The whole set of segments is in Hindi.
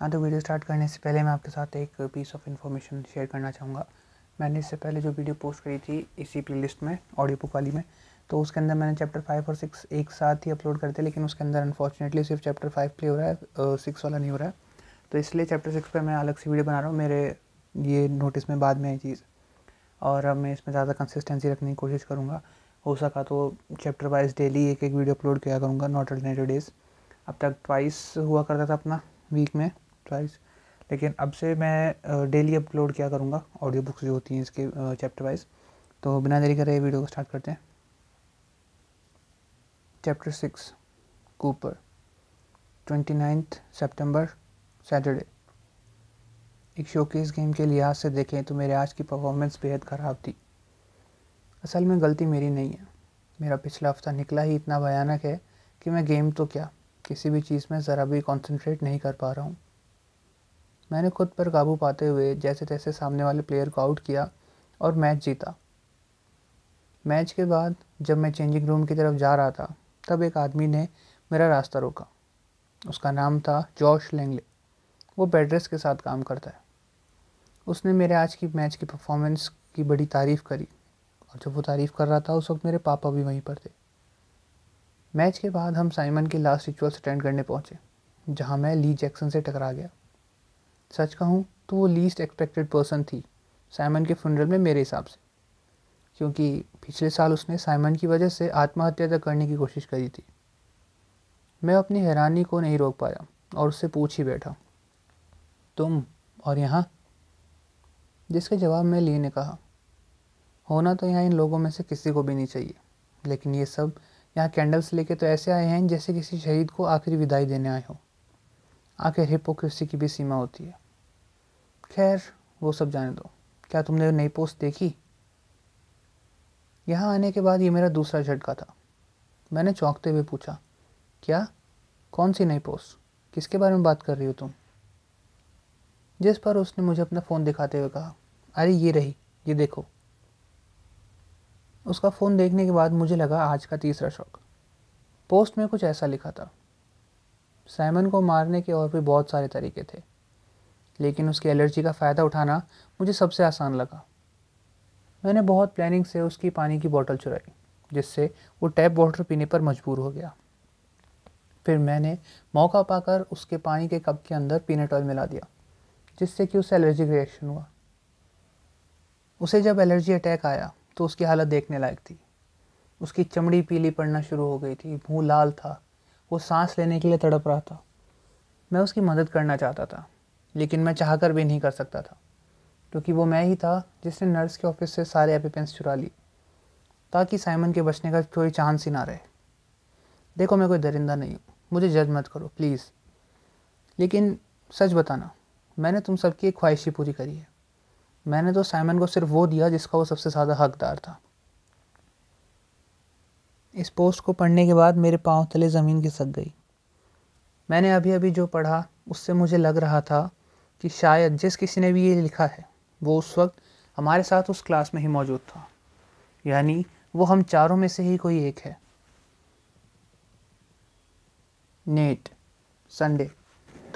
हाँ तो वीडियो स्टार्ट करने से पहले मैं आपके साथ एक पीस ऑफ इन्फॉर्मेशन शेयर करना चाहूँगा मैंने इससे पहले जो वीडियो पोस्ट करी थी इसी प्लेलिस्ट में ऑडियो बुक वाली में तो उसके अंदर मैंने चैप्टर फाइव और सिक्स एक साथ ही अपलोड करते लेकिन उसके अंदर अनफॉर्चुनेटली सिर्फ चैप्टर फाइव प्ले हो रहा है सिक्स वाला नहीं हो रहा है तो इसलिए चैप्टर सिक्स पर मैं अलग से वीडियो बना रहा हूँ मेरे ये नोटिस में बाद में आई चीज़ और अब मैं इसमें ज़्यादा कंसिस्टेंसी रखने की कोशिश करूँगा हो सका तो चैप्टर वाइज डेली एक एक वीडियो अपलोड किया करूँगा नॉट अल्टरनेटिव डेज अब तक ट्वाइस हुआ करता था अपना वीक में वाइज लेकिन अब से मैं डेली अपलोड किया करूँगा ऑडियो बुक्स जो होती हैं इसके चैप्टर वाइज तो बिना देरी करे वीडियो को स्टार्ट करते हैं chapter six Cooper twenty ninth September Saturday एक शोकेस गेम के लिहाज से देखें तो मेरे आज की परफॉर्मेंस बेहद ख़राब थी असल में गलती मेरी नहीं है मेरा पिछला हफ्ता निकला ही इतना भयानक है कि मैं गेम तो क्या किसी भी चीज़ में ज़रा भी कंसंट्रेट नहीं कर पा रहा हूँ मैंने खुद पर काबू पाते हुए जैसे तैसे सामने वाले प्लेयर को आउट किया और मैच जीता मैच के बाद जब मैं चेंजिंग रूम की तरफ जा रहा था तब एक आदमी ने मेरा रास्ता रोका उसका नाम था जॉश लेंगले वो बेडरेस के साथ काम करता है उसने मेरे आज की मैच की परफॉर्मेंस की बड़ी तारीफ़ करी और जब वो तारीफ़ कर रहा था उस वक्त मेरे पापा भी वहीं पर थे मैच के बाद हम साइमन के लास्ट रिचुअल्स अटेंड करने पहुँचे जहाँ मैं ली जैक्सन से टकरा गया सच कहूँ तो वो लीस्ट एक्सपेक्टेड पर्सन थी साइमन के फ्यूनरल में मेरे हिसाब से क्योंकि पिछले साल उसने साइमन की वजह से आत्महत्या तक करने की कोशिश करी थी मैं अपनी हैरानी को नहीं रोक पाया और उससे पूछ ही बैठा तुम और यहाँ जिसके जवाब में ली ने कहा होना तो यहाँ इन लोगों में से किसी को भी नहीं चाहिए लेकिन ये सब यहाँ कैंडल्स लेके तो ऐसे आए हैं जैसे किसी शहीद को आखिरी विदाई देने आए हों आखिर हिपोक्रेसी की भी सीमा होती है खैर वो सब जाने दो क्या तुमने नई पोस्ट देखी यहाँ आने के बाद ये मेरा दूसरा झटका था मैंने चौंकते हुए पूछा क्या कौन सी नई पोस्ट किसके बारे में बात कर रही हो तुम जिस पर उसने मुझे अपना फ़ोन दिखाते हुए कहा अरे ये रही ये देखो उसका फ़ोन देखने के बाद मुझे लगा आज का तीसरा शौक पोस्ट में कुछ ऐसा लिखा था साइमन को मारने के और भी बहुत सारे तरीके थे लेकिन उसकी एलर्जी का फ़ायदा उठाना मुझे सबसे आसान लगा मैंने बहुत प्लानिंग से उसकी पानी की बोतल चुराई जिससे वो टैप वाटर पीने पर मजबूर हो गया फिर मैंने मौका पाकर उसके पानी के कप के अंदर पीनट ऑयल मिला दिया जिससे कि उसे एलर्जिक रिएक्शन हुआ उसे जब एलर्जी अटैक आया तो उसकी हालत देखने लायक थी उसकी चमड़ी पीली पड़ना शुरू हो गई थी मुँह लाल था वो सांस लेने के लिए तड़प रहा था मैं उसकी मदद करना चाहता था लेकिन मैं चाह कर भी नहीं कर सकता था क्योंकि वो मैं ही था जिसने नर्स के ऑफिस से सारे एपिपेंस चुरा लिए ताकि साइमन के बचने का कोई चांस ही ना रहे देखो मैं कोई दरिंदा नहीं हूँ मुझे जज मत करो प्लीज़ लेकिन सच बताना मैंने तुम सबकी एक ख्वाहिश ही पूरी करी है मैंने तो साइमन को सिर्फ वो दिया जिसका वो सबसे ज़्यादा हकदार था इस पोस्ट को पढ़ने के बाद मेरे पाँव तले ज़मीन खिसक गई मैंने अभी अभी जो पढ़ा उससे मुझे लग रहा था कि शायद जिस किसी ने भी ये लिखा है वो उस वक्त हमारे साथ उस क्लास में ही मौजूद था यानी वो हम चारों में से ही कोई एक है नेट संडे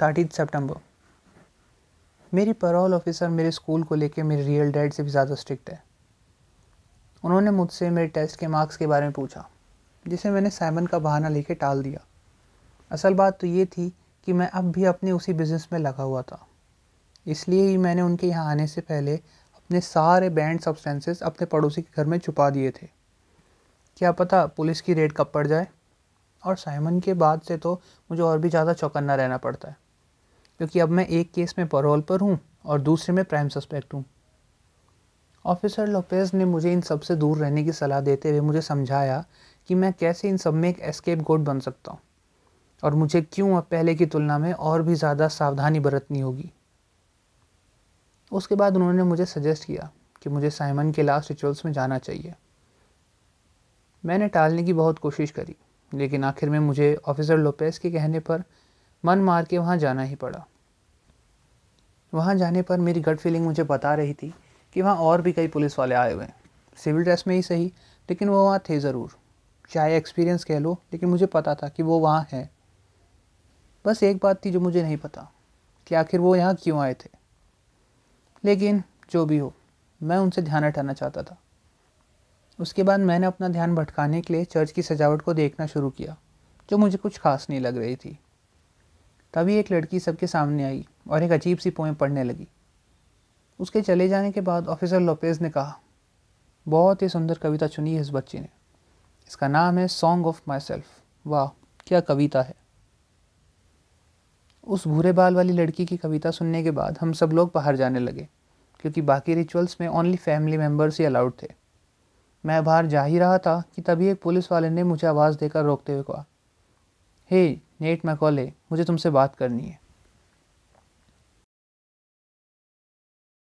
थर्टी सितंबर मेरी पैरोल ऑफिसर मेरे स्कूल को लेकर मेरे रियल डैड से भी ज़्यादा स्ट्रिक्ट है उन्होंने मुझसे मेरे टेस्ट के मार्क्स के बारे में पूछा जिसे मैंने साइमन का बहाना लेके टाल दिया असल बात तो ये थी कि मैं अब भी अपने उसी बिज़नेस में लगा हुआ था इसलिए ही मैंने उनके यहाँ आने से पहले अपने सारे बैंड सब्सटेंसेस अपने पड़ोसी के घर में छुपा दिए थे क्या पता पुलिस की रेड कब पड़ जाए और साइमन के बाद से तो मुझे और भी ज़्यादा चौकन्ना रहना पड़ता है क्योंकि अब मैं एक केस में परोल पर हूँ और दूसरे में प्राइम सस्पेक्ट हूँ ऑफिसर लोपेज ने मुझे इन सबसे दूर रहने की सलाह देते हुए मुझे समझाया कि मैं कैसे इन सब में एक एस्केप गोड बन सकता हूँ और मुझे क्यों अब पहले की तुलना में और भी ज़्यादा सावधानी बरतनी होगी उसके बाद उन्होंने मुझे सजेस्ट किया कि मुझे साइमन के लास्ट रिचुअल्स में जाना चाहिए मैंने टालने की बहुत कोशिश करी लेकिन आखिर में मुझे ऑफिसर लोपेस के कहने पर मन मार के वहाँ जाना ही पड़ा वहाँ जाने पर मेरी गट फीलिंग मुझे बता रही थी कि वहाँ और भी कई पुलिस वाले आए हुए हैं सिविल ड्रेस में ही सही लेकिन वो वहाँ थे ज़रूर चाहे एक्सपीरियंस कह लो लेकिन मुझे पता था कि वो वहाँ है बस एक बात थी जो मुझे नहीं पता कि आखिर वो यहाँ क्यों आए थे लेकिन जो भी हो मैं उनसे ध्यान हटाना चाहता था उसके बाद मैंने अपना ध्यान भटकाने के लिए चर्च की सजावट को देखना शुरू किया जो मुझे कुछ खास नहीं लग रही थी तभी एक लड़की सबके सामने आई और एक अजीब सी पोएम पढ़ने लगी उसके चले जाने के बाद ऑफिसर लोपेज ने कहा बहुत ही सुंदर कविता चुनी है इस बच्ची ने इसका नाम है सॉन्ग ऑफ माई सेल्फ वाह क्या कविता है उस भूरे बाल वाली लड़की की कविता सुनने के बाद हम सब लोग बाहर जाने लगे क्योंकि बाकी रिचुअल्स में ओनली फैमिली मेम्बर्स ही अलाउड थे मैं बाहर जा ही रहा था कि तभी एक पुलिस वाले ने मुझे आवाज़ देकर रोकते हुए कहा हे नेट मैकॉले मुझे तुमसे बात करनी है